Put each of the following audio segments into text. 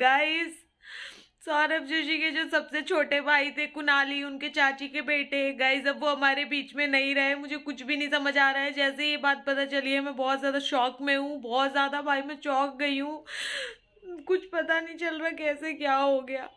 Guys Saurabh Joshi के जो सबसे छोटे भाई थे कुनाली उनके चाची के बेटे गाइज अब वो हमारे बीच में नहीं रहे मुझे कुछ भी नहीं समझ आ रहा है जैसे ये बात पता चली है मैं बहुत ज़्यादा शौक में हूँ बहुत ज़्यादा भाई मैं चौक गई हूँ कुछ पता नहीं चल रहा कैसे क्या हो गया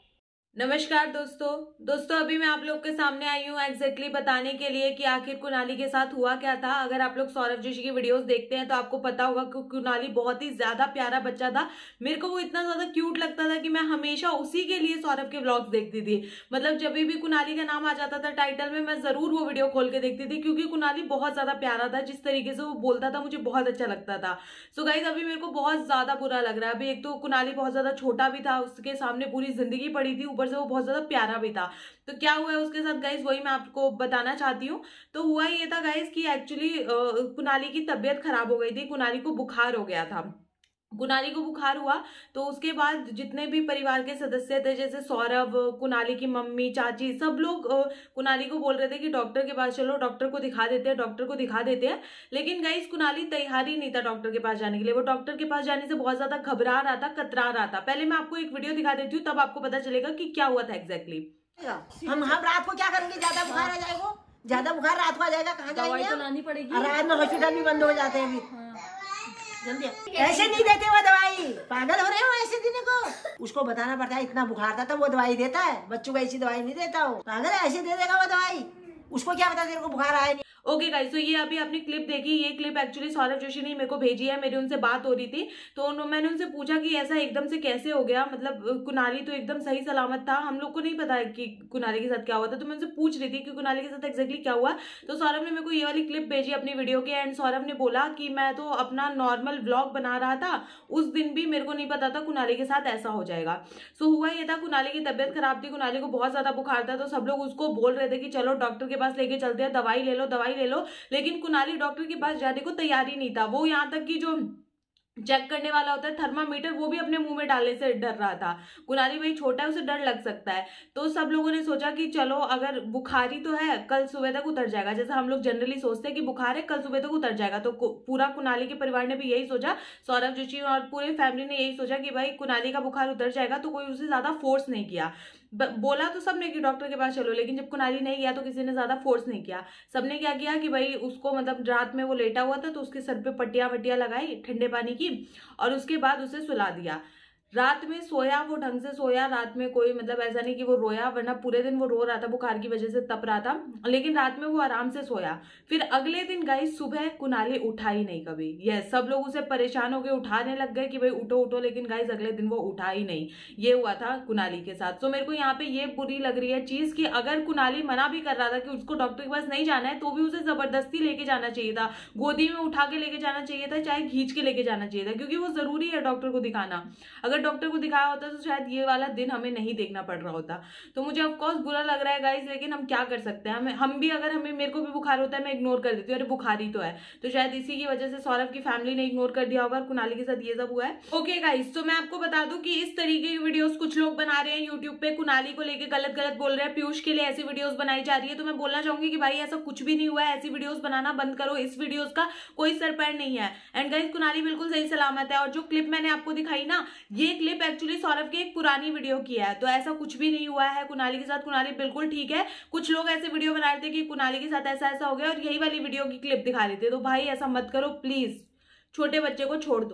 नमस्कार दोस्तों दोस्तों अभी मैं आप लोग के सामने आई हूँ एग्जैक्टली बताने के लिए कि आखिर कुनाली के साथ हुआ क्या था अगर आप लोग सौरभ जोशी की वीडियोस देखते हैं तो आपको पता होगा कि कुनाली बहुत ही ज्यादा प्यारा बच्चा था मेरे को वो इतना ज्यादा क्यूट लगता था कि मैं हमेशा उसी के लिए सौरभ के ब्लॉग्स देखती थी मतलब जब भी कुनाली का नाम आ जाता था टाइटल में मैं जरूर वो वीडियो खोल के देखती थी क्योंकि कुनाली बहुत ज्यादा प्यारा था जिस तरीके से वो बोलता था मुझे बहुत अच्छा लगता था सो गाइज अभी मेरे को बहुत ज्यादा बुरा लग रहा है अभी एक तो कुनाली बहुत ज्यादा छोटा भी था उसके सामने पूरी जिंदगी पड़ी थी ऊपर ऊपर से वो बहुत ज़्यादा प्यारा भी था तो क्या हुआ है उसके साथ गाइज वही मैं आपको बताना चाहती हूँ तो हुआ ये था गाइज कि एक्चुअली कुनाली की तबीयत खराब हो गई थी कुनाली को बुखार हो गया था कुनाली को बुखार हुआ तो उसके बाद जितने भी परिवार के सदस्य थे जैसे सौरभ कुनाली की मम्मी चाची सब लोग कुनाली को बोल रहे थे कि डॉक्टर के पास चलो डॉक्टर को दिखा देते हैं डॉक्टर को दिखा देते हैं लेकिन गाइस कुनाली तैयार ही नहीं था डॉक्टर के पास जाने के लिए वो डॉक्टर के पास जाने से बहुत ज्यादा घबरा रहा था कतरा रहा था पहले मैं आपको एक वीडियो दिखा देती हूँ तब आपको पता चलेगा कि क्या हुआ था एक्जैक्टली हम हम रात को क्या करेंगे ज्यादा बुखार आ जाएगा ज्यादा बुखार रात को आ जाएगा कहाँ जाएगा तो लानी पड़ेगी रात में हॉस्पिटल भी बंद हो जाते हैं अभी हाँ। जल्दी ऐसे नहीं देते वो दवाई पागल हो रहे हो ऐसे देने को उसको बताना पड़ता है इतना बुखार था तो वो दवाई देता है बच्चों को ऐसी दवाई नहीं देता हो पागल ऐसे दे देगा वो दवाई उसको क्या बता तेरे को बुखार आया नहीं ओके गाइस तो ये अभी आपने क्लिप देखी ये क्लिप एक्चुअली सौरभ जोशी ने मेरे को भेजी है मेरी उनसे बात हो रही थी तो मैंने उनसे पूछा कि ऐसा एकदम से कैसे हो गया मतलब कुनाली तो एकदम सही सलामत था हम लोग को नहीं पता कि कुनाली के साथ क्या हुआ था तो मैं उनसे पूछ रही थी कि कुनाली के साथ एक्जैक्टली क्या हुआ तो सौरभ ने मेरे को ये वाली क्लिप भेजी अपनी वीडियो के एंड सौरभ ने बोला कि मैं तो अपना नॉर्मल ब्लॉग बना रहा था उस दिन भी मेरे को नहीं पता था कुनाली के साथ ऐसा हो जाएगा सो हुआ ये था कुनाली की तबियत खराब थी कुनाली को बहुत ज्यादा बुखार था तो सब लोग उसको बोल रहे थे कि चलो डॉक्टर के पास लेके चलते हैं दवाई ले लो दवाई गए लोग लेकिन कुनाली डॉक्टर के पास जाने को तैयार ही नहीं था वो यहाँ तक कि जो चेक करने वाला होता है थर्मामीटर वो भी अपने मुंह में डालने से डर रहा था कुनाली भाई छोटा है उसे डर लग सकता है तो सब लोगों ने सोचा कि चलो अगर बुखारी तो है कल सुबह तक उतर जाएगा जैसे हम लोग जनरली सोचते हैं कि बुखार है कल सुबह तक उतर जाएगा तो पूरा कुनाली के परिवार ने भी यही सोचा सौरभ जोशी और पूरे फैमिली ने यही सोचा कि भाई कुनाली का बुखार उतर जाएगा तो कोई उसे ज़्यादा फोर्स नहीं किया बोला तो सबने कि डॉक्टर के पास चलो लेकिन जब कुनाली नहीं गया तो किसी ने ज़्यादा फोर्स नहीं किया सबने क्या किया कि भाई उसको मतलब रात में वो लेटा हुआ था तो उसके सर पे पट्टियाँ वटियाँ लगाई ठंडे पानी की की और उसके बाद उसे सुला दिया रात में सोया वो ढंग से सोया रात में कोई मतलब ऐसा नहीं कि वो रोया वरना पूरे दिन वो रो रहा था बुखार की वजह से तप रहा था लेकिन रात में वो आराम से सोया फिर अगले दिन गई सुबह कुनाली उठा ही नहीं कभी ये सब लोग उसे परेशान हो गए उठाने लग गए कि भाई उठो उठो लेकिन गाइस अगले दिन वो उठा ही नहीं ये हुआ था कुनाली के साथ सो मेरे को यहाँ पे ये बुरी लग रही है चीज की अगर कुनाली मना भी कर रहा था कि उसको डॉक्टर के पास नहीं जाना है तो भी उसे जबरदस्ती लेके जाना चाहिए था गोदी में उठा के लेके जाना चाहिए था चाहे खींच के लेके जाना चाहिए था क्योंकि वो जरूरी है डॉक्टर को दिखाना अगर डॉक्टर को दिखाया होता तो शायद ये वाला दिन हमें नहीं देखना पड़ रहा होता तो मुझे ऑफकोर्स बुरा लग रहा है गाइज लेकिन हम क्या कर सकते हैं हमें हम भी अगर हमें मेरे को भी बुखार होता है मैं इग्नोर कर देती हूँ अरे बुखार ही तो है तो शायद इसी की वजह से सौरभ की फैमिली ने इग्नोर कर दिया होगा कुनाली के साथ ये सब हुआ है ओके गाइज तो मैं आपको बता दूँ कि इस तरीके की वीडियोज कुछ लोग बना रहे हैं यूट्यूब पे कुनाली को लेकर गलत गलत बोल रहे हैं पीयूष के लिए ऐसी वीडियोज बनाई जा रही है तो मैं बोलना चाहूंगी कि भाई ऐसा कुछ भी नहीं हुआ है ऐसी वीडियोज बनाना बंद करो इस वीडियोज का कोई सर पैर नहीं है एंड गाइज कुनाली बिल्कुल सही सलामत है और जो क्लिप मैंने आपको दिखाई ना ये ये क्लिप एक्चुअली सौरभ की एक पुरानी वीडियो की है तो ऐसा कुछ भी नहीं हुआ है कुनाली के साथ कुनाली बिल्कुल ठीक है कुछ लोग ऐसे वीडियो बना रहे थे कि कुनाली के साथ ऐसा ऐसा हो गया और यही वाली वीडियो की क्लिप दिखा रहे थे तो भाई ऐसा मत करो प्लीज छोटे बच्चे को छोड़ दो